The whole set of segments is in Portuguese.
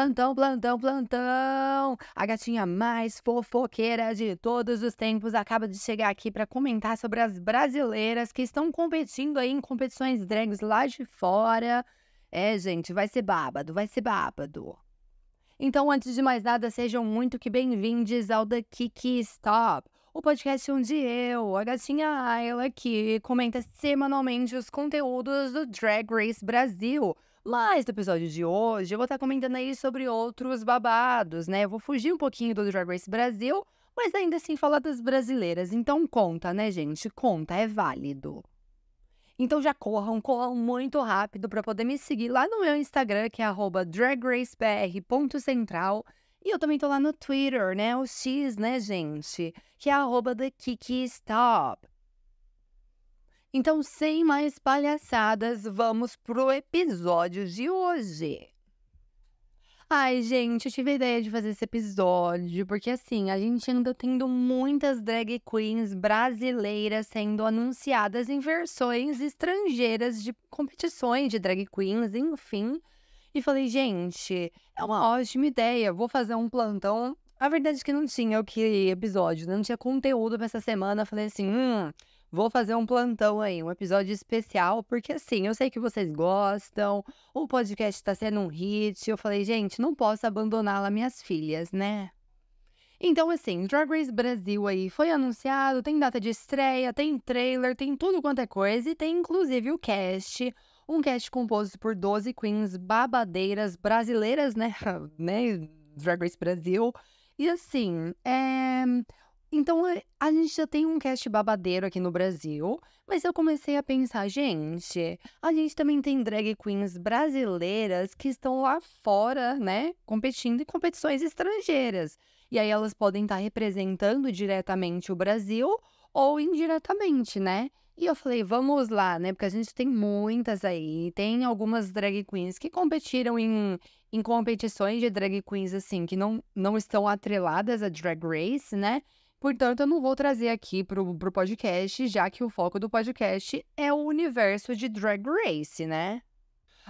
Plantão, plantão, plantão! A gatinha mais fofoqueira de todos os tempos acaba de chegar aqui para comentar sobre as brasileiras que estão competindo aí em competições drags lá de fora. É, gente, vai ser bábado, vai ser bábado. Então, antes de mais nada, sejam muito que bem-vindos ao The Kiki Stop, o podcast onde eu, a gatinha Ayla, que comenta semanalmente os conteúdos do Drag Race Brasil mas no episódio de hoje, eu vou estar comentando aí sobre outros babados, né? Eu vou fugir um pouquinho do Drag Race Brasil, mas ainda assim falar das brasileiras. Então conta, né, gente? Conta, é válido. Então já corram, corram muito rápido para poder me seguir lá no meu Instagram, que é dragracebr.central. E eu também tô lá no Twitter, né? O X, né, gente? Que é arroba TheKikiStop. Então, sem mais palhaçadas, vamos pro episódio de hoje. Ai, gente, eu tive a ideia de fazer esse episódio, porque assim, a gente anda tendo muitas drag queens brasileiras sendo anunciadas em versões estrangeiras de competições de drag queens, enfim. E falei, gente, é uma ótima ideia, vou fazer um plantão. A verdade é que não tinha o que episódio, não tinha conteúdo pra essa semana. Falei assim, hum, vou fazer um plantão aí, um episódio especial, porque assim, eu sei que vocês gostam, o podcast tá sendo um hit. Eu falei, gente, não posso abandoná-la, minhas filhas, né? Então, assim, Drag Race Brasil aí foi anunciado, tem data de estreia, tem trailer, tem tudo quanto é coisa e tem inclusive o cast. Um cast composto por 12 queens babadeiras brasileiras, né? né? Drag Race Brasil. E assim, é então eh, a gente já tem um cast babadeiro aqui no Brasil, mas eu comecei a pensar, gente, a gente também tem drag queens brasileiras que estão lá fora, né, competindo em competições estrangeiras. E aí elas podem estar tá representando diretamente o Brasil ou indiretamente, né? E eu falei, vamos lá, né? Porque a gente tem muitas aí. Tem algumas drag queens que competiram em, em competições de drag queens, assim, que não, não estão atreladas a drag race, né? Portanto, eu não vou trazer aqui para o podcast, já que o foco do podcast é o universo de Drag Race, né?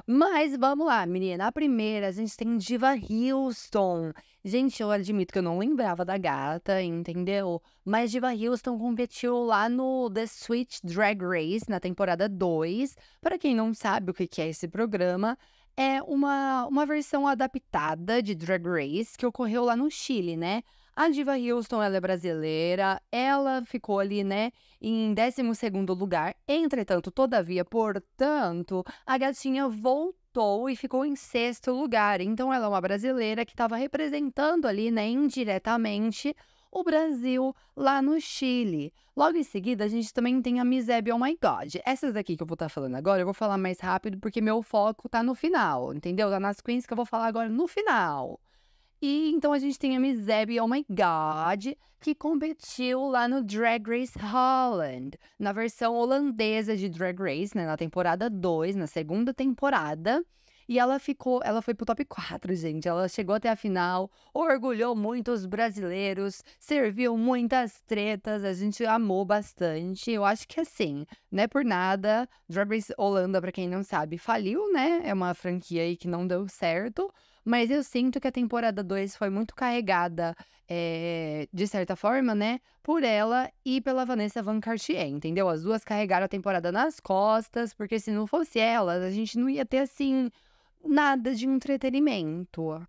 Mas vamos lá, menina. A primeira, a gente tem Diva Houston. Gente, eu admito que eu não lembrava da gata, entendeu? Mas Diva Houston competiu lá no The Switch Drag Race, na temporada 2. Para quem não sabe o que é esse programa, é uma, uma versão adaptada de Drag Race que ocorreu lá no Chile, né? A Diva Houston, ela é brasileira, ela ficou ali, né, em 12º lugar. Entretanto, todavia, portanto, a gatinha voltou e ficou em sexto lugar. Então, ela é uma brasileira que estava representando ali, né, indiretamente, o Brasil lá no Chile. Logo em seguida, a gente também tem a Misebe Oh My God. Essas daqui que eu vou estar tá falando agora, eu vou falar mais rápido porque meu foco tá no final, entendeu? Tá nas queens que eu vou falar agora no final. E então a gente tem a Miss Abby, oh my god, que competiu lá no Drag Race Holland, na versão holandesa de Drag Race, né, na temporada 2, na segunda temporada. E ela ficou, ela foi pro top 4, gente. Ela chegou até a final, orgulhou muito os brasileiros, serviu muitas tretas, a gente amou bastante. Eu acho que assim, não é por nada. Drag Race Holanda, para quem não sabe, faliu, né? É uma franquia aí que não deu certo. Mas eu sinto que a temporada 2 foi muito carregada, é, de certa forma, né? Por ela e pela Vanessa Van Cartier, entendeu? As duas carregaram a temporada nas costas, porque se não fosse elas, a gente não ia ter, assim, nada de entretenimento.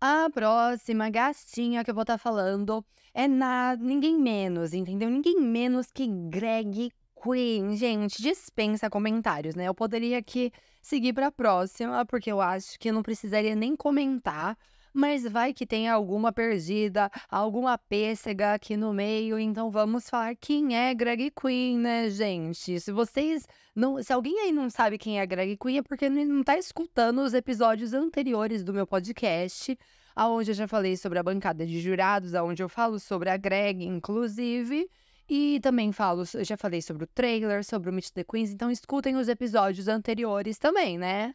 A próxima gastinha que eu vou estar tá falando é na ninguém menos, entendeu? Ninguém menos que Greg Queen, gente, dispensa comentários, né? Eu poderia aqui seguir para a próxima, porque eu acho que não precisaria nem comentar, mas vai que tem alguma perdida, alguma pêssega aqui no meio, então vamos falar quem é Greg queen, né, gente? Se vocês não, se alguém aí não sabe quem é Greg queen é porque não está escutando os episódios anteriores do meu podcast, aonde eu já falei sobre a bancada de jurados, aonde eu falo sobre a Greg, inclusive. E também falo, já falei sobre o trailer, sobre o Meet the Queens, então escutem os episódios anteriores também, né?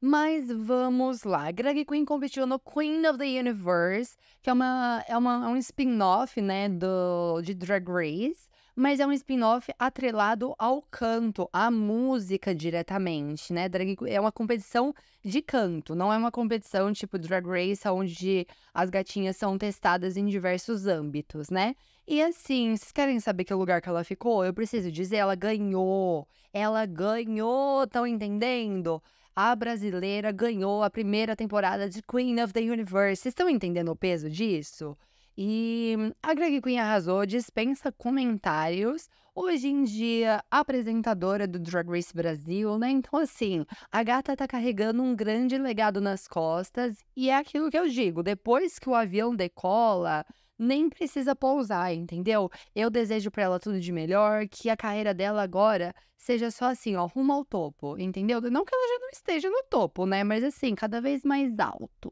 Mas vamos lá. Greg Queen competiu no Queen of the Universe, que é, uma, é, uma, é um spin-off, né, do, de Drag Race mas é um spin-off atrelado ao canto, à música diretamente, né? Drag é uma competição de canto, não é uma competição tipo Drag Race, onde as gatinhas são testadas em diversos âmbitos, né? E assim, vocês querem saber que lugar que ela ficou? Eu preciso dizer, ela ganhou. Ela ganhou, estão entendendo? A brasileira ganhou a primeira temporada de Queen of the Universe. Vocês estão entendendo o peso disso? E hum, a Greg Queen arrasou, dispensa comentários. Hoje em dia, apresentadora do Drag Race Brasil, né? Então, assim, a gata tá carregando um grande legado nas costas. E é aquilo que eu digo: depois que o avião decola, nem precisa pousar, entendeu? Eu desejo para ela tudo de melhor, que a carreira dela agora seja só assim, ó, rumo ao topo, entendeu? Não que ela já não esteja no topo, né? Mas assim, cada vez mais alto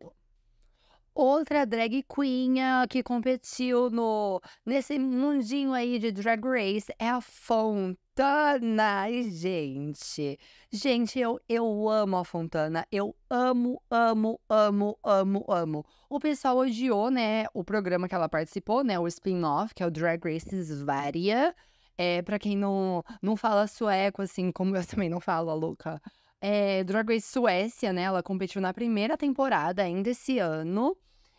outra drag queen ah, que competiu no nesse mundinho aí de Drag Race é a Fontana, e, gente. Gente, eu, eu amo a Fontana. Eu amo, amo, amo, amo, amo. O pessoal odiou, né, o programa que ela participou, né, o spin-off, que é o Drag Races Varia. É, para quem não, não fala sueco, assim, como eu também não falo, a louca é, Drag Race Suécia, né? Ela competiu na primeira temporada ainda esse ano.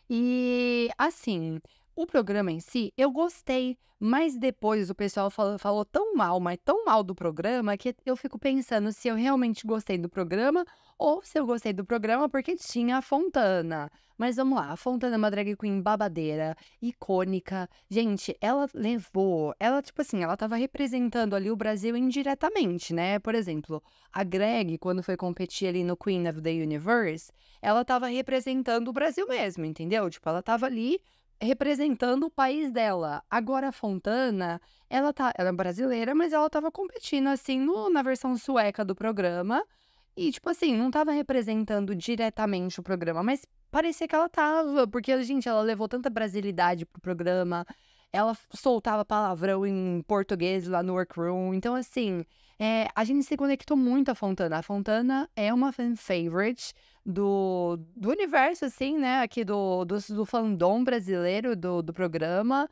E, assim, o programa em si, eu gostei, mas depois o pessoal falou, falou tão mal, mas tão mal do programa, que eu fico pensando se eu realmente gostei do programa ou se eu gostei do programa porque tinha a Fontana. Mas vamos lá, a Fontana é uma drag queen babadeira, icônica. Gente, ela levou, ela, tipo assim, ela tava representando ali o Brasil indiretamente, né? Por exemplo, a Greg, quando foi competir ali no Queen of the Universe, ela tava representando o Brasil mesmo, entendeu? Tipo, ela tava ali representando o país dela. Agora a Fontana, ela tá, ela é brasileira, mas ela tava competindo assim no, na versão sueca do programa. E tipo assim, não tava representando diretamente o programa, mas parecia que ela tava, porque gente, ela levou tanta brasilidade pro programa. Ela soltava palavrão em português lá no workroom. Então assim, é, a gente se conectou muito a Fontana. A Fontana é uma fan favorite do, do universo, assim, né? Aqui do, do, do fandom brasileiro do, do programa.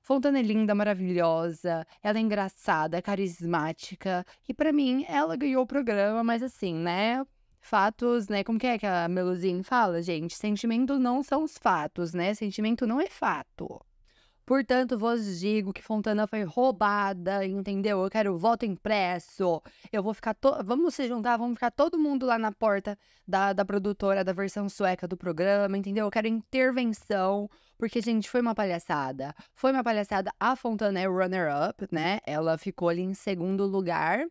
Fontana é linda, maravilhosa, ela é engraçada, é carismática. E para mim, ela ganhou o programa, mas assim, né? Fatos, né? Como que é que a Melusine fala, gente? Sentimento não são os fatos, né? Sentimento não é fato. Portanto, vos digo que Fontana foi roubada, entendeu? Eu quero voto impresso. Eu vou ficar. To... Vamos se juntar, vamos ficar todo mundo lá na porta da, da produtora da versão sueca do programa, entendeu? Eu quero intervenção. Porque, gente, foi uma palhaçada. Foi uma palhaçada. A Fontana é runner-up, né? Ela ficou ali em segundo lugar.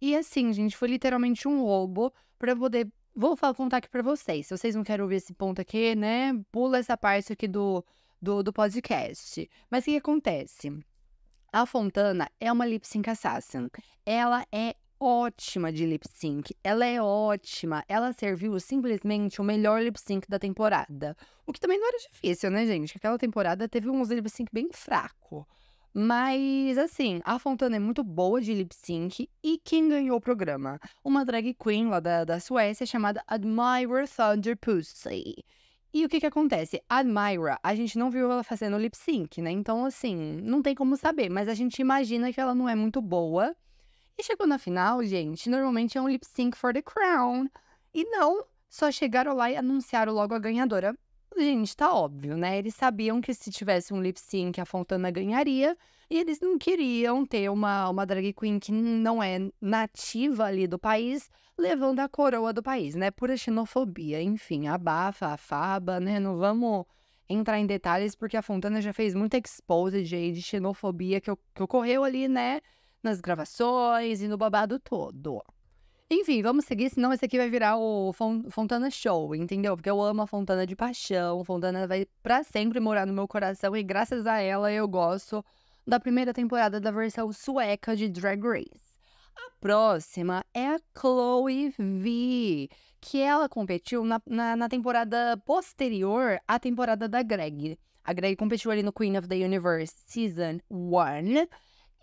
E assim, gente, foi literalmente um roubo para poder. Vou falar, contar aqui pra vocês. Se vocês não querem ouvir esse ponto aqui, né? Pula essa parte aqui do do, do podcast. Mas o que acontece? A Fontana é uma lip sync assassin. Ela é ótima de lip sync. Ela é ótima. Ela serviu simplesmente o melhor lip sync da temporada. O que também não era difícil, né, gente? Aquela temporada teve uns lip sync bem fraco. Mas, assim, a Fontana é muito boa de lip sync. E quem ganhou o programa? Uma drag queen lá da, da Suécia chamada Admire Thunder Pussy. E o que que acontece? A Myra, a gente não viu ela fazendo lip sync, né? Então, assim, não tem como saber, mas a gente imagina que ela não é muito boa. E chegou na final, gente, normalmente é um lip sync for the crown. E não, só chegaram lá e anunciaram logo a ganhadora. Gente, tá óbvio, né? Eles sabiam que se tivesse um lip sync, a Fontana ganharia. E eles não queriam ter uma, uma drag queen que não é nativa ali do país, levando a coroa do país, né? Pura xenofobia. Enfim, abafa, afaba, né? Não vamos entrar em detalhes, porque a Fontana já fez muita exposed aí de xenofobia que, que ocorreu ali, né? Nas gravações e no babado todo. Enfim, vamos seguir, senão esse aqui vai virar o Fontana Show, entendeu? Porque eu amo a Fontana de paixão. Fontana vai para sempre morar no meu coração e graças a ela eu gosto da primeira temporada da versão sueca de Drag Race. A próxima é a Chloe V, que ela competiu na, na, na temporada posterior à temporada da Greg. A Greg competiu ali no Queen of the Universe Season 1.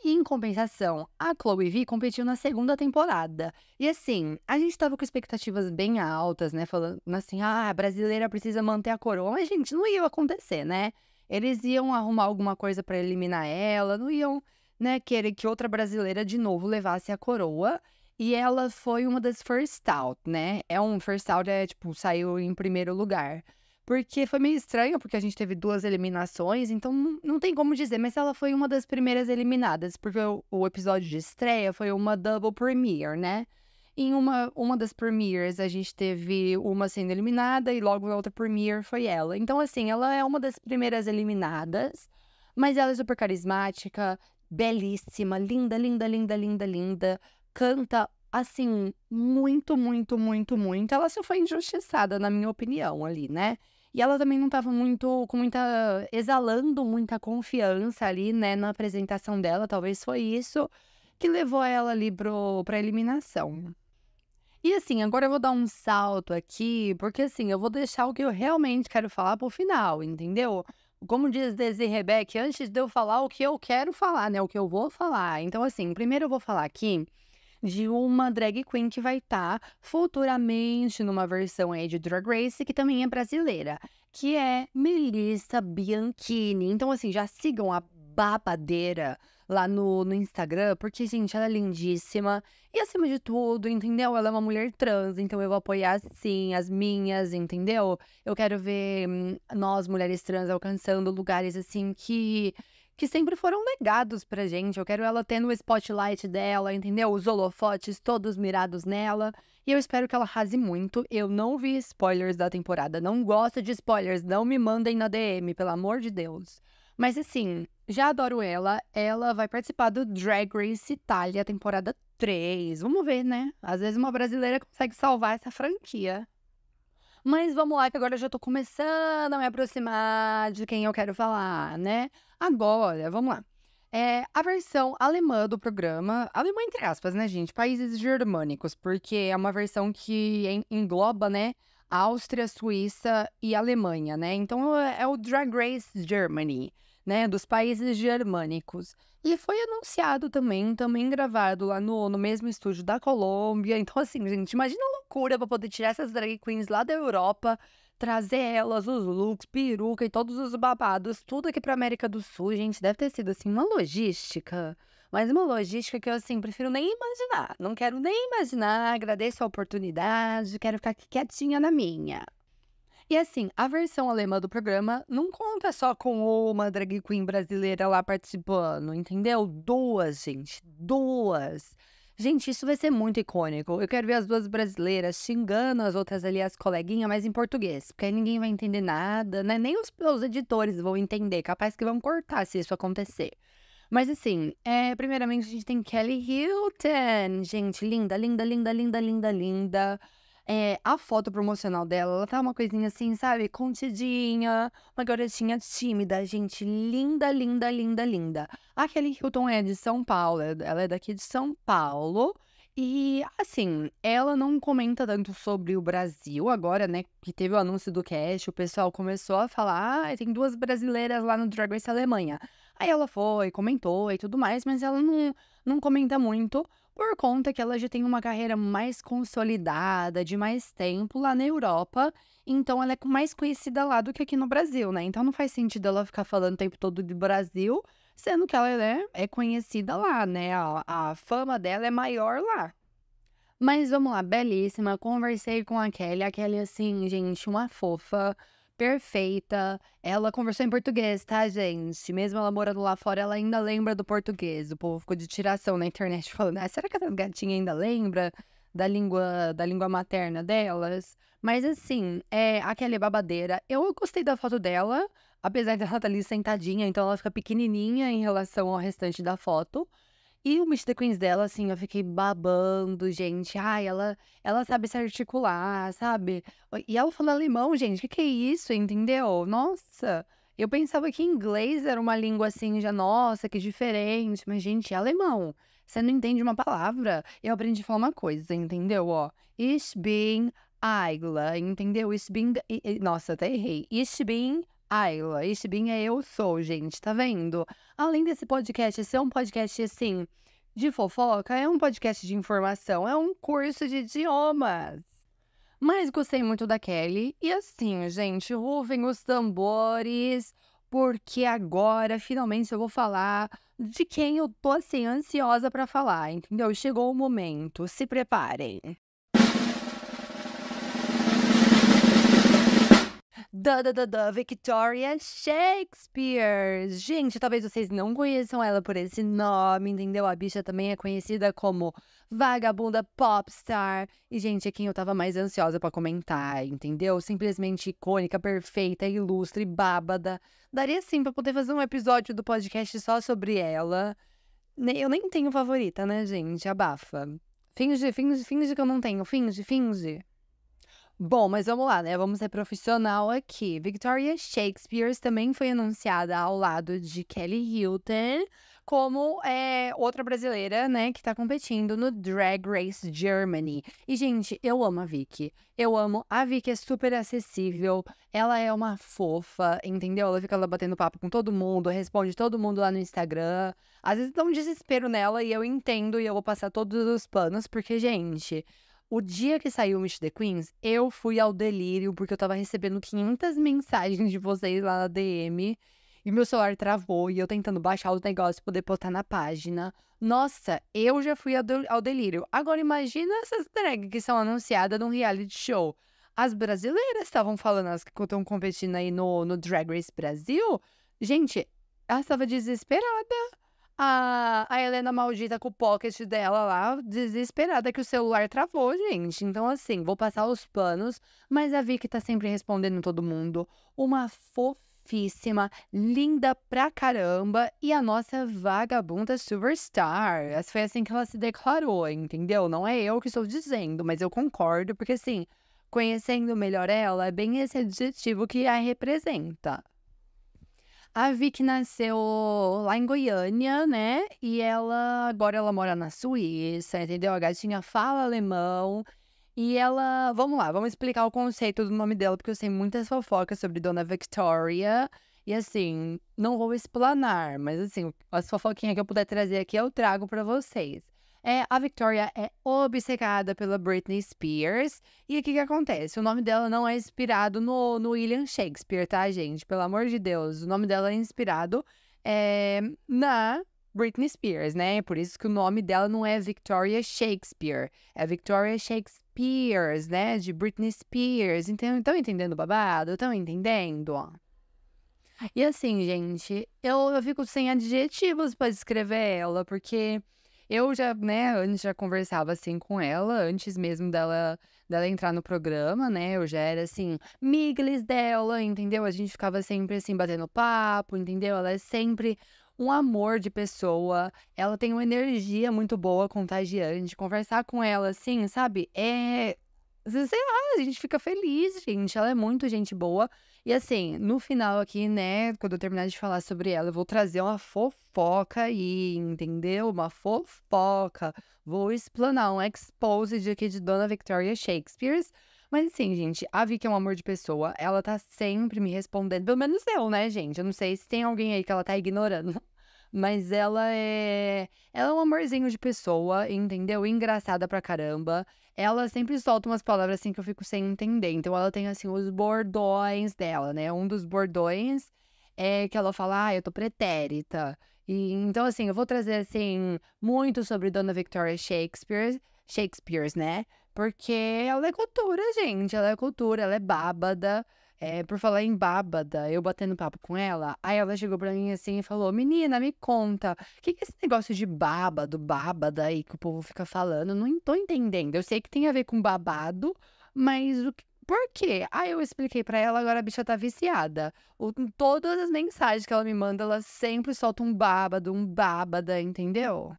E, em compensação, a Chloe V competiu na segunda temporada. E assim, a gente tava com expectativas bem altas, né? Falando assim, ah, a brasileira precisa manter a coroa. Mas, gente, não ia acontecer, né? Eles iam arrumar alguma coisa para eliminar ela, não iam, né, querer que outra brasileira de novo levasse a coroa. E ela foi uma das first out, né? É um first out, é tipo, saiu em primeiro lugar. Porque foi meio estranho, porque a gente teve duas eliminações, então não tem como dizer, mas ela foi uma das primeiras eliminadas, porque o, o episódio de estreia foi uma double premiere, né? Em uma, uma das premieres a gente teve uma sendo eliminada e logo na outra premiere foi ela. Então, assim, ela é uma das primeiras eliminadas, mas ela é super carismática, belíssima, linda, linda, linda, linda, linda. Canta assim, muito, muito, muito, muito. Ela só foi injustiçada, na minha opinião, ali, né? E ela também não estava muito, com muita, exalando muita confiança ali, né, na apresentação dela. Talvez foi isso que levou ela ali pro, pra eliminação. E assim, agora eu vou dar um salto aqui, porque assim, eu vou deixar o que eu realmente quero falar pro final, entendeu? Como diz Desi Rebeck, antes de eu falar o que eu quero falar, né? O que eu vou falar. Então, assim, primeiro eu vou falar aqui de uma drag queen que vai estar tá futuramente numa versão aí de Drag Race, que também é brasileira, que é Melissa Bianchini. Então, assim, já sigam a babadeira lá no, no Instagram, porque, gente, ela é lindíssima. E acima de tudo, entendeu? Ela é uma mulher trans, então eu vou apoiar sim as minhas, entendeu? Eu quero ver hum, nós, mulheres trans, alcançando lugares assim que que sempre foram legados pra gente. Eu quero ela tendo o spotlight dela, entendeu? Os holofotes todos mirados nela. E eu espero que ela rase muito. Eu não vi spoilers da temporada, não gosto de spoilers, não me mandem na DM, pelo amor de Deus. Mas assim, já adoro ela. Ela vai participar do Drag Race Itália, temporada 3. Vamos ver, né? Às vezes uma brasileira consegue salvar essa franquia. Mas vamos lá, que agora eu já tô começando a me aproximar de quem eu quero falar, né? Agora, vamos lá. É, a versão alemã do programa, alemã entre aspas, né, gente? Países germânicos, porque é uma versão que engloba, né, Áustria, Suíça e Alemanha, né? Então é, é o Drag Race Germany né, dos países germânicos. E foi anunciado também, também gravado lá no, no mesmo estúdio da Colômbia. Então, assim, gente, imagina a loucura pra poder tirar essas drag queens lá da Europa, trazer elas, os looks, peruca e todos os babados, tudo aqui pra América do Sul, gente. Deve ter sido, assim, uma logística. Mas uma logística que eu, assim, prefiro nem imaginar. Não quero nem imaginar, agradeço a oportunidade, quero ficar aqui quietinha na minha. E assim, a versão alemã do programa não conta só com uma drag queen brasileira lá participando, entendeu? Duas, gente, duas. Gente, isso vai ser muito icônico. Eu quero ver as duas brasileiras xingando as outras ali, as coleguinhas, mas em português. Porque aí ninguém vai entender nada, né? Nem os, os editores vão entender. Capaz que vão cortar se isso acontecer. Mas assim, é, primeiramente a gente tem Kelly Hilton. Gente, linda, linda, linda, linda, linda, linda. É, a foto promocional dela, ela tá uma coisinha assim, sabe? Contidinha, uma garotinha tímida, gente. Linda, linda, linda, linda. A Kelly Hilton é de São Paulo, é, ela é daqui de São Paulo. E, assim, ela não comenta tanto sobre o Brasil agora, né? Que teve o anúncio do cast, o pessoal começou a falar: ah, tem duas brasileiras lá no Drag Race Alemanha. Aí ela foi, comentou e tudo mais, mas ela não, não comenta muito por conta que ela já tem uma carreira mais consolidada, de mais tempo lá na Europa, então ela é mais conhecida lá do que aqui no Brasil, né? Então não faz sentido ela ficar falando o tempo todo de Brasil, sendo que ela né, é conhecida lá, né? A, a fama dela é maior lá. Mas vamos lá, belíssima. Conversei com a Kelly. A Kelly, assim, gente, uma fofa perfeita. Ela conversou em português, tá, gente? Mesmo ela morando lá fora, ela ainda lembra do português. O povo ficou de tiração na internet falando: ah, será que essas gatinhas ainda lembram da língua, da língua materna delas? Mas assim, é, a Kelly é babadeira. Eu gostei da foto dela, apesar dela estar tá ali sentadinha, então ela fica pequenininha em relação ao restante da foto. E o Meet the Queens dela, assim, eu fiquei babando, gente. Ai, ela, ela sabe se articular, sabe? E ela falando alemão, gente, que que é isso, entendeu? Nossa, eu pensava que inglês era uma língua assim, já, nossa, que diferente. Mas, gente, é alemão. Você não entende uma palavra. Eu aprendi a falar uma coisa, entendeu? Ó, ich bin Aigla, entendeu? Ich bin... Nossa, até errei. Ich bin Ayla. Este Bin é eu sou, gente, tá vendo? Além desse podcast ser é um podcast assim de fofoca, é um podcast de informação, é um curso de idiomas. Mas gostei muito da Kelly. E assim, gente, rufem os tambores, porque agora finalmente eu vou falar de quem eu tô assim ansiosa para falar, entendeu? Chegou o momento, se preparem. da, da, da, da Victoria Shakespeare. Gente, talvez vocês não conheçam ela por esse nome, entendeu? A bicha também é conhecida como vagabunda popstar. E, gente, é quem eu tava mais ansiosa para comentar, entendeu? Simplesmente icônica, perfeita, ilustre, bábada. Daria sim pra poder fazer um episódio do podcast só sobre ela. Eu nem tenho favorita, né, gente? Abafa. Finge, finge, finge que eu não tenho. Finge, finge. Bom, mas vamos lá, né? Vamos ser profissional aqui. Victoria Shakespeare também foi anunciada ao lado de Kelly Hilton como é, outra brasileira, né, que tá competindo no Drag Race Germany. E, gente, eu amo a Vicky. Eu amo. A Vicky é super acessível. Ela é uma fofa, entendeu? Ela fica lá batendo papo com todo mundo, responde todo mundo lá no Instagram. Às vezes dá um desespero nela e eu entendo e eu vou passar todos os panos, porque, gente, o dia que saiu Miss The Queens, eu fui ao delírio, porque eu tava recebendo 500 mensagens de vocês lá na DM. E meu celular travou e eu tentando baixar os negócios e poder botar na página. Nossa, eu já fui ao, del ao delírio. Agora imagina essas drags que são anunciadas num reality show. As brasileiras estavam falando, as que estão competindo aí no, no Drag Race Brasil. Gente, eu estava desesperada. A, a Helena maldita com o pocket dela lá, desesperada que o celular travou, gente. Então, assim, vou passar os panos, mas a Vicky tá sempre respondendo todo mundo. Uma fofíssima, linda pra caramba, e a nossa vagabunda superstar. Foi assim que ela se declarou, entendeu? Não é eu que estou dizendo, mas eu concordo, porque assim, conhecendo melhor ela, é bem esse adjetivo que a representa. A Vic nasceu lá em Goiânia, né? E ela agora ela mora na Suíça, entendeu? A gatinha fala alemão. E ela, vamos lá, vamos explicar o conceito do nome dela, porque eu sei muitas fofocas sobre Dona Victoria. E assim, não vou explanar, mas assim, as fofoquinhas que eu puder trazer aqui eu trago para vocês é, a Victoria é obcecada pela Britney Spears. E o que, que acontece? O nome dela não é inspirado no, no William Shakespeare, tá, gente? Pelo amor de Deus. O nome dela é inspirado é, na Britney Spears, né? Por isso que o nome dela não é Victoria Shakespeare, é Victoria Shakespeare's, né? De Britney Spears. Então, estão entendendo o babado? Estão entendendo? E assim, gente, eu, eu fico sem adjetivos para descrever ela, porque eu já, né, antes já conversava assim com ela, antes mesmo dela, dela entrar no programa, né? Eu já era assim, miglis dela, entendeu? A gente ficava sempre assim, batendo papo, entendeu? Ela é sempre um amor de pessoa, ela tem uma energia muito boa, contagiante. Conversar com ela, assim, sabe? É sei lá, a gente fica feliz, gente. Ela é muito gente boa. E assim, no final aqui, né, quando eu terminar de falar sobre ela, eu vou trazer uma fofoca aí, entendeu? Uma fofoca. Vou explanar um exposed aqui de Dona Victoria Shakespeare. Mas assim, gente, a Vicky é um amor de pessoa. Ela tá sempre me respondendo. Pelo menos eu, né, gente? Eu não sei se tem alguém aí que ela tá ignorando. Mas ela é. Ela é um amorzinho de pessoa, entendeu? Engraçada pra caramba ela sempre solta umas palavras assim que eu fico sem entender. Então ela tem assim os bordões dela, né? Um dos bordões é que ela fala: "Ah, eu tô pretérita". E então assim, eu vou trazer assim muito sobre Dona Victoria Shakespeare, Shakespeare, né? Porque ela é cultura, gente, ela é cultura, ela é bábada. É, por falar em Bábada, eu batendo papo com ela, aí ela chegou pra mim assim e falou: Menina, me conta, o que, que é esse negócio de bábado, Bábada aí que o povo fica falando? Não tô entendendo. Eu sei que tem a ver com babado, mas o que, por quê? Aí eu expliquei para ela, agora a bicha tá viciada. O, todas as mensagens que ela me manda, ela sempre solta um babado, um babada, entendeu?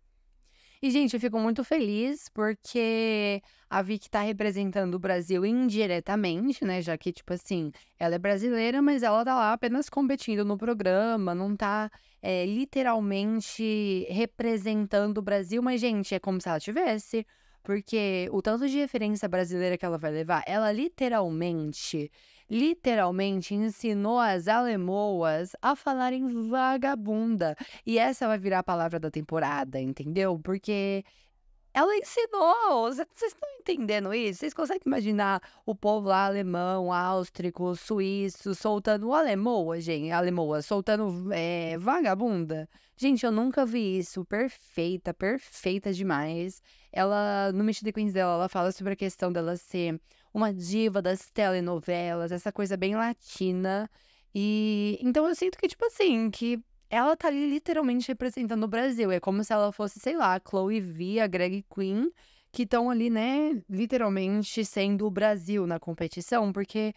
E, gente, eu fico muito feliz porque a Vicky tá representando o Brasil indiretamente, né? Já que, tipo assim, ela é brasileira, mas ela tá lá apenas competindo no programa, não tá é, literalmente representando o Brasil, mas, gente, é como se ela tivesse. Porque o tanto de referência brasileira que ela vai levar, ela literalmente literalmente ensinou as alemoas a falarem vagabunda. E essa vai virar a palavra da temporada, entendeu? Porque ela ensinou. Vocês estão entendendo isso? Vocês conseguem imaginar o povo lá alemão, áustrico, suíço, soltando alemoa, gente? Alemoa, soltando é, vagabunda? Gente, eu nunca vi isso. Perfeita, perfeita demais. Ela, no Meet the Queens dela, ela fala sobre a questão dela ser uma diva das telenovelas, essa coisa bem latina. E então eu sinto que, tipo assim, que ela tá ali literalmente representando o Brasil. É como se ela fosse, sei lá, a Chloe V, a Greg Queen, que estão ali, né, literalmente sendo o Brasil na competição, porque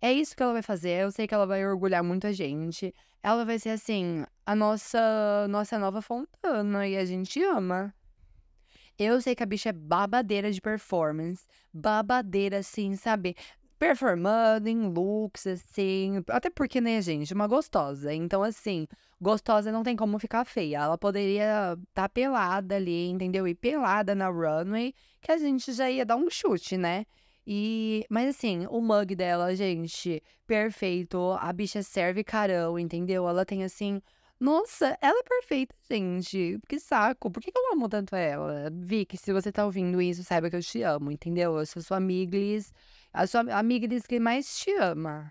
é isso que ela vai fazer. Eu sei que ela vai orgulhar muita gente. Ela vai ser assim, a nossa nossa nova Fontana e a gente ama. Eu sei que a bicha é babadeira de performance, babadeira assim, sabe? Performando em looks, assim. Até porque, né, gente, uma gostosa. Então, assim, gostosa não tem como ficar feia. Ela poderia estar tá pelada ali, entendeu? E pelada na runway, que a gente já ia dar um chute, né? E, mas assim, o mug dela, gente, perfeito. A bicha serve carão, entendeu? Ela tem assim nossa, ela é perfeita, gente. Que saco. Por que eu amo tanto ela? Vicky, se você tá ouvindo isso, saiba que eu te amo, entendeu? Eu sou sua amiglis, a sua amiglis que mais te ama.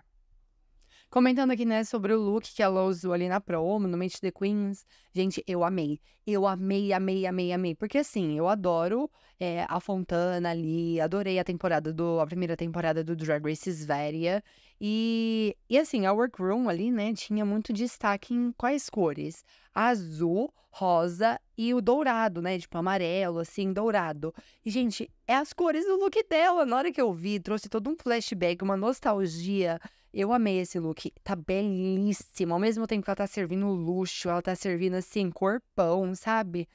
Comentando aqui, né, sobre o look que ela usou ali na promo, no Meet the Queens. Gente, eu amei. Eu amei, amei, amei, amei. Porque assim, eu adoro é, a Fontana ali, adorei a temporada do. a primeira temporada do Drag Race Svergia. E, e assim, a workroom ali, né, tinha muito destaque em quais cores? Azul, rosa e o dourado, né? Tipo, amarelo, assim, dourado. E, gente, é as cores do look dela. Na hora que eu vi, trouxe todo um flashback, uma nostalgia eu amei esse look, tá belíssimo. Ao mesmo tempo que ela tá servindo luxo, ela tá servindo assim, corpão, sabe?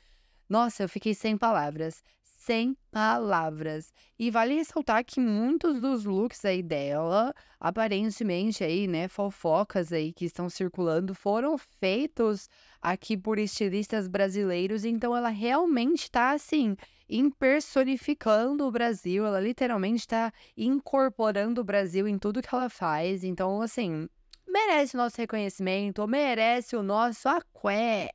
Nossa, eu fiquei sem palavras sem palavras. E vale ressaltar que muitos dos looks aí dela, aparentemente aí, né, fofocas aí que estão circulando, foram feitos aqui por estilistas brasileiros, então ela realmente tá assim, impersonificando o Brasil, ela literalmente tá incorporando o Brasil em tudo que ela faz. Então, assim, merece o nosso reconhecimento, merece o nosso aqué.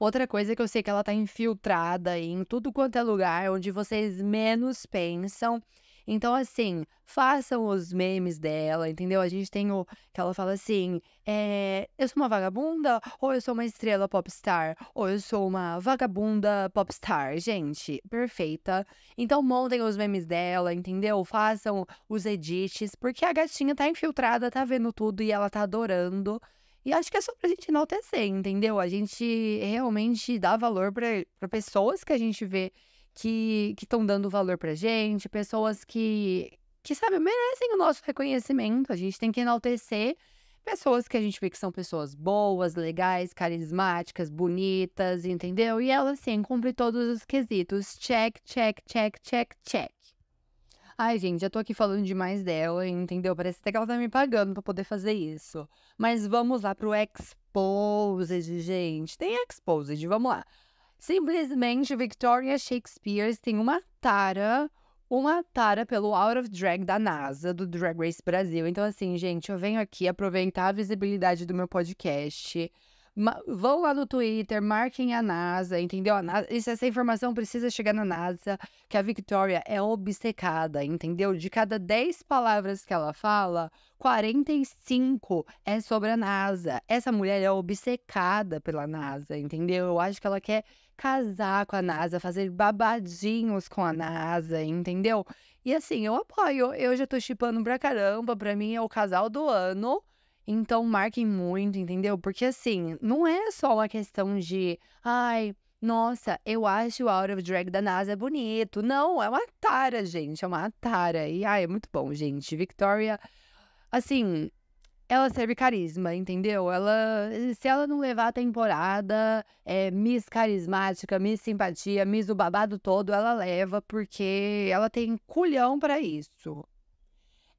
Outra coisa que eu sei que ela tá infiltrada em tudo quanto é lugar onde vocês menos pensam. Então, assim, façam os memes dela, entendeu? A gente tem o que ela fala assim: é, eu sou uma vagabunda, ou eu sou uma estrela popstar, ou eu sou uma vagabunda popstar. Gente, perfeita. Então, montem os memes dela, entendeu? Façam os edits, porque a gatinha tá infiltrada, tá vendo tudo e ela tá adorando. E acho que é só pra gente enaltecer, entendeu? A gente realmente dá valor para pessoas que a gente vê que estão dando valor pra gente, pessoas que, que, sabe, merecem o nosso reconhecimento. A gente tem que enaltecer pessoas que a gente vê que são pessoas boas, legais, carismáticas, bonitas, entendeu? E ela, assim, cumpre todos os quesitos. Check, check, check, check, check. Ai, gente, já tô aqui falando demais dela, entendeu? Parece até que ela tá me pagando pra poder fazer isso. Mas vamos lá pro Exposed, gente. Tem Exposed, vamos lá. Simplesmente, Victoria Shakespeare tem uma tara, uma tara pelo Out of Drag da NASA, do Drag Race Brasil. Então, assim, gente, eu venho aqui aproveitar a visibilidade do meu podcast vão lá no Twitter, marquem a NASA, entendeu? A NASA, isso, essa informação precisa chegar na NASA, que a Victoria é obcecada, entendeu? De cada 10 palavras que ela fala, 45 é sobre a NASA. Essa mulher é obcecada pela NASA, entendeu? Eu acho que ela quer casar com a NASA, fazer babadinhos com a NASA, entendeu? E assim, eu apoio. Eu já tô chipando pra caramba. Pra mim é o casal do ano. Então, marquem muito, entendeu? Porque assim, não é só uma questão de, ai, nossa, eu acho o Out of Drag da NASA bonito. Não, é uma tara, gente, é uma tara. E ai, é muito bom, gente. Victoria, assim, ela serve carisma, entendeu? Ela, se ela não levar a temporada, é Miss Carismática, Miss Simpatia, Miss o babado todo, ela leva porque ela tem culhão para isso.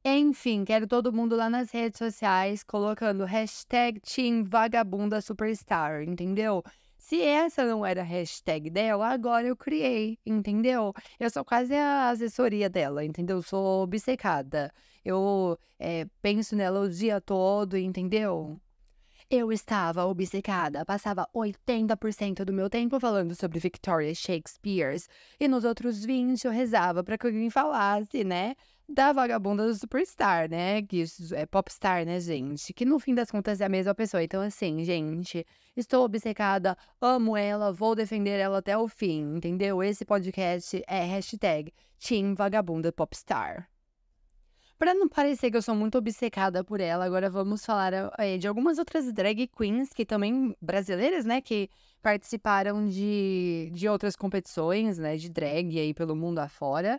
Enfim, quero todo mundo lá nas redes sociais colocando hashtag Team Vagabunda Superstar, entendeu? Se essa não era a hashtag dela, agora eu criei, entendeu? Eu sou quase a assessoria dela, entendeu? Eu sou obcecada. Eu é, penso nela o dia todo, entendeu? Eu estava obcecada, passava 80% do meu tempo falando sobre Victoria Shakespeare e nos outros 20 eu rezava para que alguém falasse, né? Da vagabunda do superstar, né? Que é popstar, né, gente? Que no fim das contas é a mesma pessoa. Então, assim, gente, estou obcecada, amo ela, vou defender ela até o fim, entendeu? Esse podcast é hashtag Team Vagabunda Popstar. Para não parecer que eu sou muito obcecada por ela, agora vamos falar é, de algumas outras drag queens que também brasileiras, né, que participaram de, de outras competições, né, de drag aí pelo mundo afora,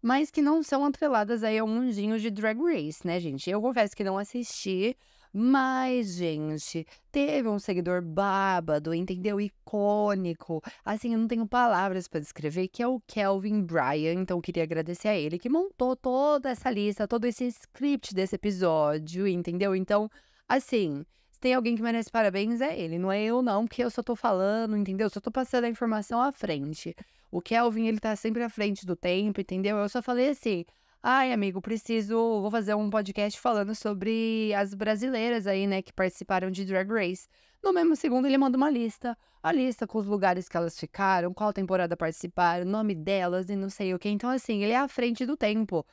mas que não são atreladas aí ao mundinho de Drag Race, né, gente? Eu confesso que não assisti mas, gente, teve um seguidor bábado, entendeu? Icônico. Assim, eu não tenho palavras para descrever, que é o Kelvin Bryan. Então, eu queria agradecer a ele que montou toda essa lista, todo esse script desse episódio, entendeu? Então, assim, se tem alguém que merece parabéns, é ele. Não é eu, não, porque eu só tô falando, entendeu? Só tô passando a informação à frente. O Kelvin, ele tá sempre à frente do tempo, entendeu? Eu só falei assim. Ai, amigo, preciso. Vou fazer um podcast falando sobre as brasileiras aí, né, que participaram de Drag Race. No mesmo segundo, ele manda uma lista. A lista com os lugares que elas ficaram, qual temporada participaram, nome delas e não sei o que. Então, assim, ele é à frente do tempo.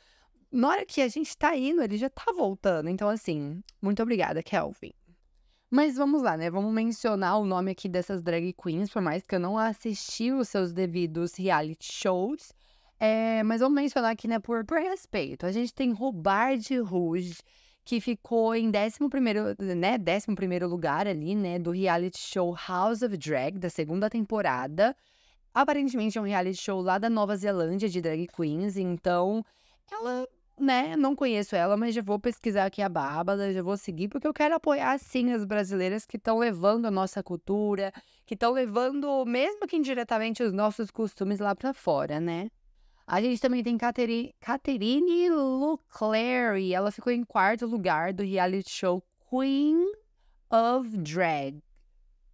Na hora que a gente tá indo, ele já tá voltando. Então, assim, muito obrigada, Kelvin. Mas vamos lá, né? Vamos mencionar o nome aqui dessas drag queens, por mais que eu não assisti os seus devidos reality shows. É, mas vamos mencionar aqui, né, por, por respeito. A gente tem Roubar de Rouge, que ficou em 11 né, lugar ali, né, do reality show House of Drag, da segunda temporada. Aparentemente é um reality show lá da Nova Zelândia, de drag queens, então ela, né, não conheço ela, mas já vou pesquisar aqui a Bárbara, já vou seguir, porque eu quero apoiar, sim, as brasileiras que estão levando a nossa cultura, que estão levando, mesmo que indiretamente, os nossos costumes lá para fora, né? A gente também tem Cateri... Caterine Luclary. Ela ficou em quarto lugar do reality show Queen of Drag.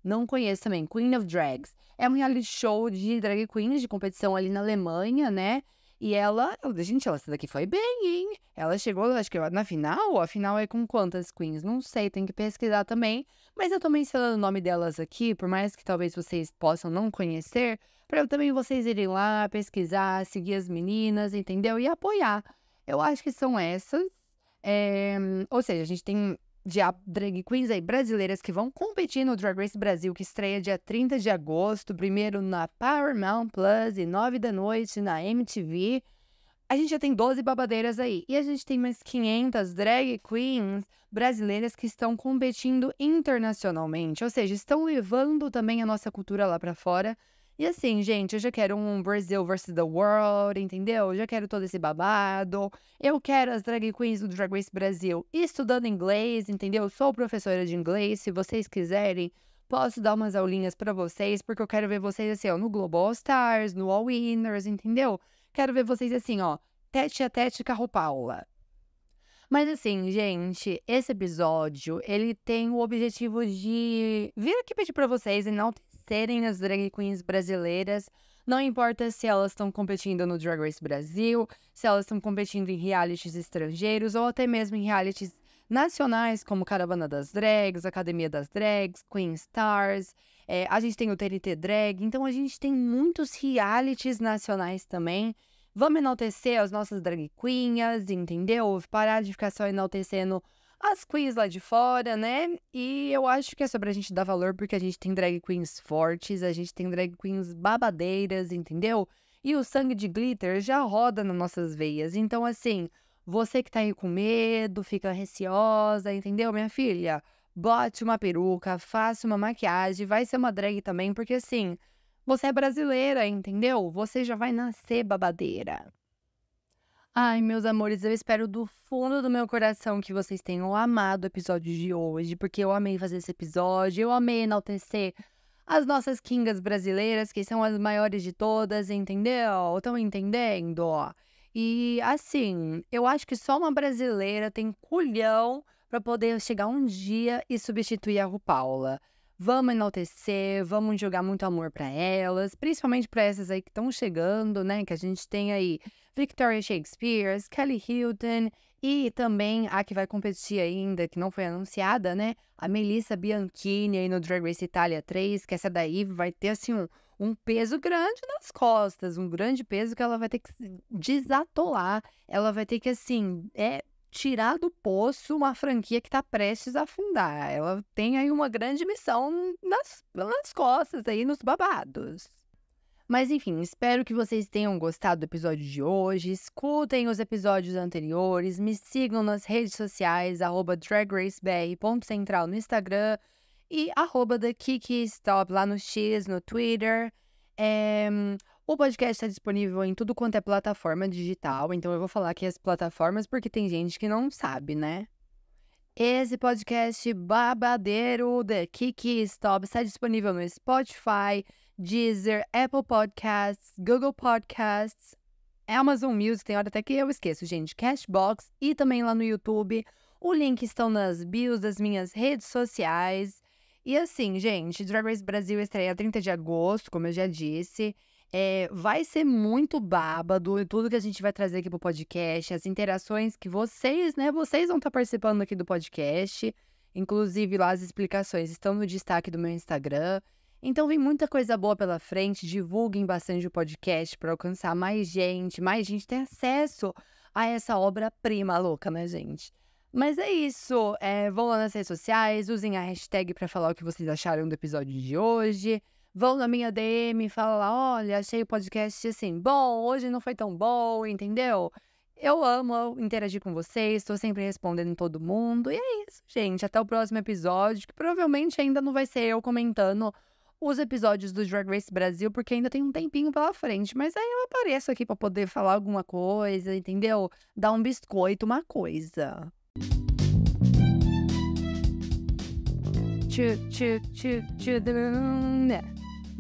Não conheço também, Queen of Drags. É um reality show de drag queens de competição ali na Alemanha, né? E ela, gente, ela, essa daqui foi bem, hein? Ela chegou, acho que na final, a final é com quantas queens? Não sei, tem que pesquisar também. Mas eu tô mencionando o nome delas aqui, por mais que talvez vocês possam não conhecer, para também vocês irem lá pesquisar, seguir as meninas, entendeu? E apoiar. Eu acho que são essas. É, ou seja, a gente tem de drag queens aí brasileiras que vão competir no Drag Race Brasil, que estreia dia 30 de agosto, primeiro na Paramount Plus e 9 da noite na MTV. A gente já tem 12 babadeiras aí. E a gente tem mais 500 drag queens brasileiras que estão competindo internacionalmente. Ou seja, estão levando também a nossa cultura lá para fora. E assim, gente, eu já quero um Brazil versus the World, entendeu? Eu já quero todo esse babado. Eu quero as drag queens do Drag Race Brasil estudando inglês, entendeu? Eu sou professora de inglês, se vocês quiserem, posso dar umas aulinhas para vocês, porque eu quero ver vocês assim, ó, no Global Stars, no All Winners, entendeu? Quero ver vocês assim, ó, tete a tete carro Paula. Mas assim, gente, esse episódio, ele tem o objetivo de vir aqui pedir para vocês e não ter conhecerem nas drag queens brasileiras. Não importa se elas estão competindo no Drag Race Brasil, se elas estão competindo em realities estrangeiros ou até mesmo em realities nacionais, como Caravana das Drags, Academia das Drags, Queen Stars. É, a gente tem o TNT Drag, então a gente tem muitos realities nacionais também. Vamos enaltecer as nossas drag queens, entendeu? Parar de ficar só enaltecendo as queens lá de fora, né? E eu acho que é sobre a gente dar valor porque a gente tem drag queens fortes, a gente tem drag queens babadeiras, entendeu? E o sangue de glitter já roda nas nossas veias. Então, assim, você que tá aí com medo, fica receosa, entendeu, minha filha? Bote uma peruca, faça uma maquiagem, vai ser uma drag também, porque assim, você é brasileira, entendeu? Você já vai nascer babadeira. Ai, meus amores, eu espero do fundo do meu coração que vocês tenham amado o episódio de hoje, porque eu amei fazer esse episódio, eu amei enaltecer as nossas kingas brasileiras, que são as maiores de todas, entendeu? Estão entendendo? E assim, eu acho que só uma brasileira tem culhão para poder chegar um dia e substituir a Rupaula. Vamos enaltecer, vamos jogar muito amor para elas, principalmente para essas aí que estão chegando, né? Que a gente tem aí Victoria Shakespeare, Kelly Hilton e também a que vai competir ainda, que não foi anunciada, né? A Melissa Bianchini aí no Drag Race Itália 3, que essa daí vai ter assim um, um peso grande nas costas, um grande peso que ela vai ter que desatolar, ela vai ter que assim, é tirar do poço uma franquia que está prestes a afundar. Ela tem aí uma grande missão nas, nas costas, aí nos babados. Mas enfim, espero que vocês tenham gostado do episódio de hoje. Escutem os episódios anteriores, me sigam nas redes sociais, dragracebr.central no Instagram e arroba lá no X, no Twitter. É... O podcast está disponível em tudo quanto é plataforma digital, então eu vou falar aqui as plataformas porque tem gente que não sabe, né? Esse podcast babadeiro da Kiki Stop está disponível no Spotify, Deezer, Apple Podcasts, Google Podcasts, Amazon Music, tem hora até que eu esqueço, gente, Cashbox e também lá no YouTube. O link estão nas bios das minhas redes sociais. E assim, gente, Drag Race Brasil estreia 30 de agosto, como eu já disse. É, vai ser muito babado tudo que a gente vai trazer aqui pro podcast, as interações que vocês, né, vocês vão estar tá participando aqui do podcast. Inclusive lá as explicações estão no destaque do meu Instagram. Então vem muita coisa boa pela frente, divulguem bastante o podcast para alcançar mais gente, mais gente ter acesso a essa obra-prima louca, né, gente? Mas é isso. É, vão lá nas redes sociais, usem a hashtag para falar o que vocês acharam do episódio de hoje vão na minha DM e falam lá, olha, achei o podcast assim, bom, hoje não foi tão bom, entendeu? Eu amo interagir com vocês, estou sempre respondendo todo mundo. E é isso, gente. Até o próximo episódio, que provavelmente ainda não vai ser eu comentando os episódios do Drag Race Brasil, porque ainda tem um tempinho pela frente. Mas aí eu apareço aqui para poder falar alguma coisa, entendeu? Dar um biscoito, uma coisa. Tchu, tchu, tchu, tchu,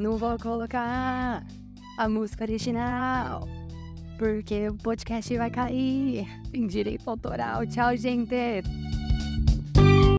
não vou colocar a música original, porque o podcast vai cair em direito autoral. Tchau, gente!